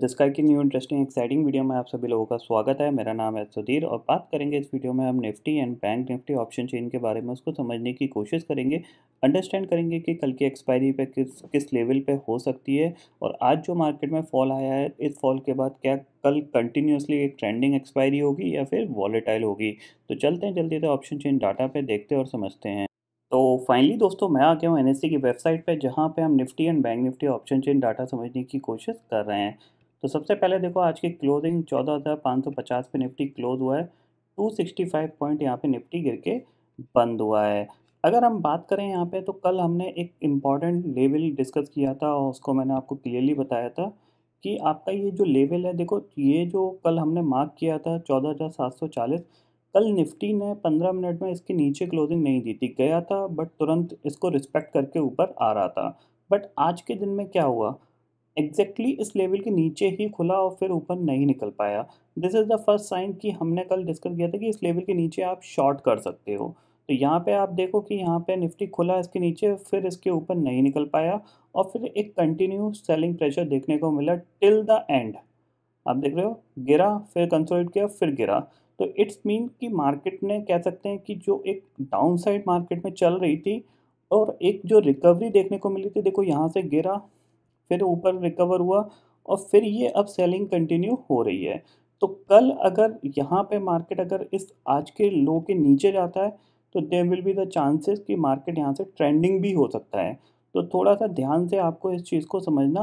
तो का की न्यू इंटरेस्टिंग एक्साइटिंग वीडियो में आप सभी लोगों का स्वागत है मेरा नाम है सुधीर और बात करेंगे इस वीडियो में हम Nifty and bank Nifty option chain के बारे में उसको समझने की कोशिश करेंगे अंडरस्टैंड करेंगे कि कल की एक्सपायरी पे किस किस लेवल पे हो सकती है और आज जो मार्केट में फॉल आया है इस फॉल के बाद क्या कल कंटिन्यूसली एक ट्रेंडिंग एक्सपायरी होगी या फिर वॉलेटाइल होगी तो चलते हैं जल्दी से ऑप्शन चेन डाटा पर देखते और समझते हैं तो फाइनली दोस्तों मैं आ गया हूँ एन e की वेबसाइट पे जहाँ पे हम Nifty and bank Nifty option chain data समझने की कोशिश कर रहे हैं तो सबसे पहले देखो आज की क्लोजिंग चौदह हज़ार पाँच सौ पचास पे निफ्टी क्लोज हुआ है टू सिक्सटी फाइव पॉइंट यहाँ पे निफ्टी गिर के बंद हुआ है अगर हम बात करें यहाँ पे तो कल हमने एक इम्पॉर्टेंट लेवल डिस्कस किया था और उसको मैंने आपको क्लियरली बताया था कि आपका ये जो लेवल है देखो ये जो कल हमने मार्क किया था चौदह हज़ार सात सौ चालीस कल निफ्टी ने पंद्रह मिनट में इसके नीचे क्लोजिंग नहीं दी थी गया था बट तुरंत इसको रिस्पेक्ट करके ऊपर आ रहा था बट आज के दिन में क्या हुआ एग्जैक्टली exactly इस लेवल के नीचे ही खुला और फिर ऊपर नहीं निकल पाया this is the first sign कि हमने कल डिस्कस किया था कि इस लेवल के नीचे आप शॉर्ट कर सकते हो तो यहाँ पे आप देखो कि यहाँ पे निफ्टी खुला इसके नीचे फिर इसके ऊपर नहीं निकल पाया और फिर एक कंटिन्यू सेलिंग प्रेशर देखने को मिला टिल द एंड आप देख रहे हो गिरा फिर कंसोलिड किया फिर गिरा तो इट्स मीन कि मार्केट ने कह सकते हैं कि जो एक डाउन साइड मार्केट में चल रही थी और एक जो रिकवरी देखने को मिली थी देखो यहाँ से गिरा फिर ऊपर रिकवर हुआ और फिर ये अब सेलिंग कंटिन्यू हो रही है तो कल अगर यहाँ पे मार्केट अगर इस आज के लो के नीचे जाता है तो there will be the chances कि मार्केट यहाँ से ट्रेंडिंग भी हो सकता है तो थोड़ा सा ध्यान से आपको इस चीज़ को समझना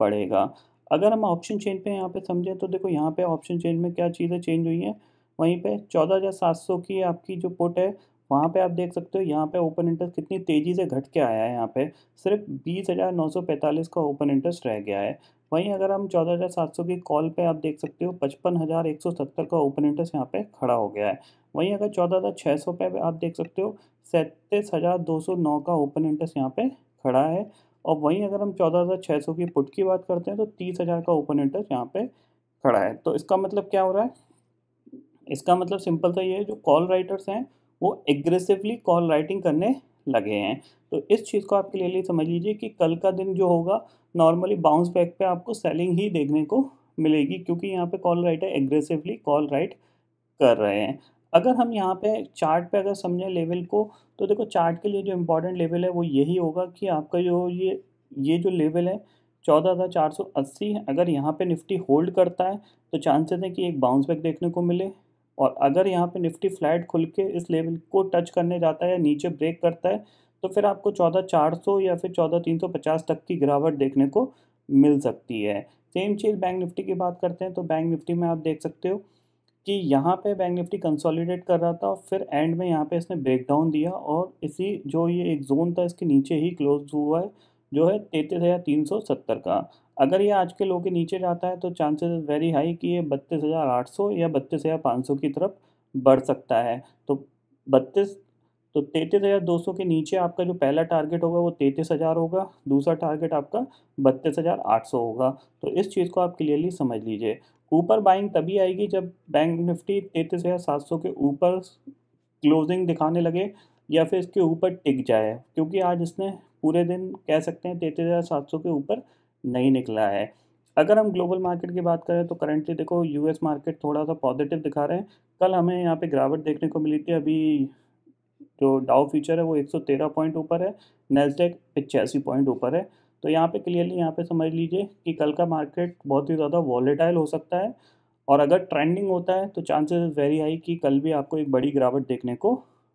पड़ेगा अगर हम ऑप्शन चेन पे यहाँ पे समझें तो देखो यहाँ पे ऑप्शन चेन में क्या चीज़ें चेंज हुई हैं वहीं पे चौदह हज़ार सात सौ की आपकी जो पुट है वहाँ पे आप देख सकते हो यहाँ पे ओपन इंटरेस्ट कितनी तेज़ी से घट के आया है यहाँ पे सिर्फ बीस हज़ार नौ सौ पैंतालीस का ओपन इंटरेस्ट रह गया है वहीं अगर हम चौदह हज़ार सात सौ की कॉल पे आप देख सकते हो पचपन हज़ार एक सौ सत्तर का ओपन इंटरेस्ट यहाँ पे खड़ा हो गया है वहीं अगर चौदह हज़ार छः सौ पे आप देख सकते हो सैंतीस हज़ार दो सौ नौ का ओपन इंटरेस्ट यहाँ पे खड़ा है और वहीं अगर हम चौदह हज़ार छः सौ की पुट की बात करते हैं तो तीस हज़ार का ओपन इंटरेस्ट यहाँ पे खड़ा है तो इसका मतलब क्या हो रहा है इसका मतलब सिंपल सा ये है जो कॉल राइटर्स हैं वो एग्रेसिवली कॉल राइटिंग करने लगे हैं तो इस चीज़ को आप क्लियरली समझ लीजिए कि कल का दिन जो होगा नॉर्मली बाउंस बैक पे आपको सेलिंग ही देखने को मिलेगी क्योंकि यहाँ पे call writer aggressively call write कर रहे हैं अगर हम यहाँ पे चार्ट पे अगर समझें लेवल को तो देखो चार्ट के लिए जो इम्पोर्टेंट लेवल है वो यही होगा कि आपका जो ये ये जो लेवल है चौदह हज़ार चार सौ अस्सी अगर यहाँ पे निफ्टी होल्ड करता है तो चांसेस हैं कि एक बाउंस बैक देखने को मिले और अगर यहाँ पे निफ्टी फ्लैट खुल के इस लेवल को टच करने जाता है या नीचे ब्रेक करता है तो फिर आपको चौदह चार सौ या फिर चौदह तीन सौ पचास तक की गिरावट देखने को मिल सकती है सेम चीज़ बैंक निफ्टी की बात करते हैं तो बैंक निफ्टी में आप देख सकते हो कि यहाँ पे बैंक निफ्टी कंसोलिडेट कर रहा था और फिर एंड में यहाँ पे इसने ब्रेक डाउन दिया और इसी जो ये एक जोन था इसके नीचे ही क्लोज हुआ है जो है तैंतीस हज़ार तीन सौ सत्तर का अगर ये आज के लो के नीचे जाता है तो चांसेस वेरी हाई कि ये बत्तीस हज़ार आठ सौ या बत्तीस हज़ार पाँच सौ की तरफ बढ़ सकता है तो बत्तीस तो तैंतीस हज़ार दो सौ के नीचे आपका जो पहला टारगेट होगा वो तैंतीस हज़ार होगा दूसरा टारगेट आपका बत्तीस हज़ार आठ सौ होगा तो इस चीज़ को आप क्लियरली समझ लीजिए ऊपर बाइंग तभी आएगी जब बैंक निफ्टी तैंतीस हज़ार सात सौ के ऊपर क्लोजिंग दिखाने लगे या फिर इसके ऊपर टिक जाए क्योंकि आज इसने पूरे दिन कह सकते हैं तैंतीस हज़ार सात सौ के ऊपर नहीं निकला है अगर हम ग्लोबल मार्केट की बात करें तो करंटली देखो यूएस मार्केट थोड़ा सा पॉजिटिव दिखा रहे हैं कल हमें यहाँ पे गिरावट देखने को मिली थी अभी जो डाउ फ्यूचर है वो 113 पॉइंट ऊपर है नेस्डेक पिचासी पॉइंट ऊपर है तो यहाँ पे क्लियरली यहाँ पे समझ लीजिए कि कल का मार्केट बहुत ही ज़्यादा वॉलेटाइल हो सकता है और अगर ट्रेंडिंग होता है तो चांसेस वेरी हाई कि कल भी आपको एक बड़ी गिरावट देखने को